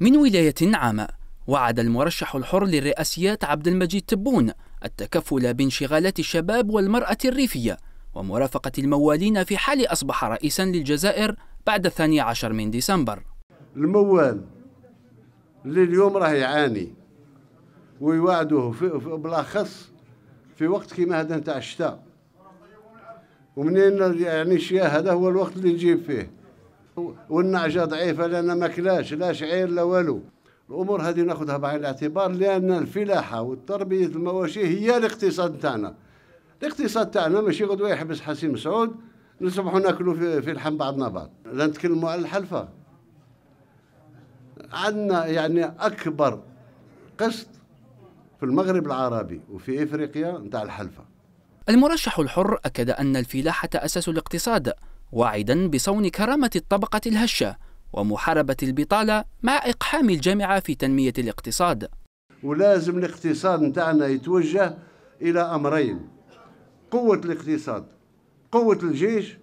من ولاية عامة وعد المرشح الحر للرئاسيات عبد المجيد تبون التكفل بانشغالات الشباب والمرأة الريفية ومرافقة الموالين في حال أصبح رئيسا للجزائر بعد الثاني عشر من ديسمبر الموال اللي اليوم راه يعاني في بالاخص في وقت كيما هذا نتاع الشتاء ومنين يعني الشيء هذا هو الوقت اللي نجيب فيه والنعجة ضعيفة لأن ما كلاش لا شعير لا والو الأمور هذه ناخذها بعين الاعتبار لأن الفلاحة والتربية المواشي هي الاقتصاد تاعنا الاقتصاد تاعنا ماشي غدوة يحبس حسين مسعود نصبحوا ناكلوا في, في لحم بعضنا بعض لا نتكلموا على الحلفة عندنا يعني أكبر قسط في المغرب العربي وفي إفريقيا نتاع الحلفة المرشح الحر أكد أن الفلاحة أساس الاقتصاد واعدا بصون كرامة الطبقة الهشة ومحاربة البطالة مع إقحام الجامعة في تنمية الاقتصاد ولازم الاقتصاد نتاعنا يتوجه إلى أمرين قوة الاقتصاد قوة الجيش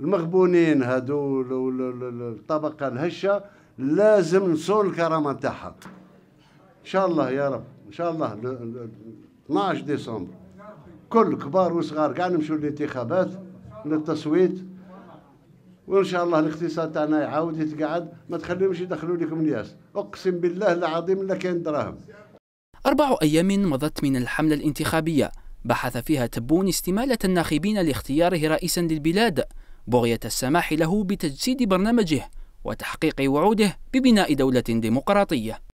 والمغبونين هذول الطبقة الهشة لازم نصون الكرامة تاعها إن شاء الله يا رب إن شاء الله 12 ديسمبر كل كبار وصغار كاع نمشوا للانتخابات من التصويت وان شاء الله الاقتصاد تاعنا يعاود يتقعد ما تخليهمش يدخلوا لكم الياس اقسم بالله العظيم لا كاين دراهم أربع أيام مضت من الحملة الانتخابية بحث فيها تبون استمالة الناخبين لاختياره رئيسا للبلاد بغية السماح له بتجسيد برنامجه وتحقيق وعوده ببناء دولة ديمقراطية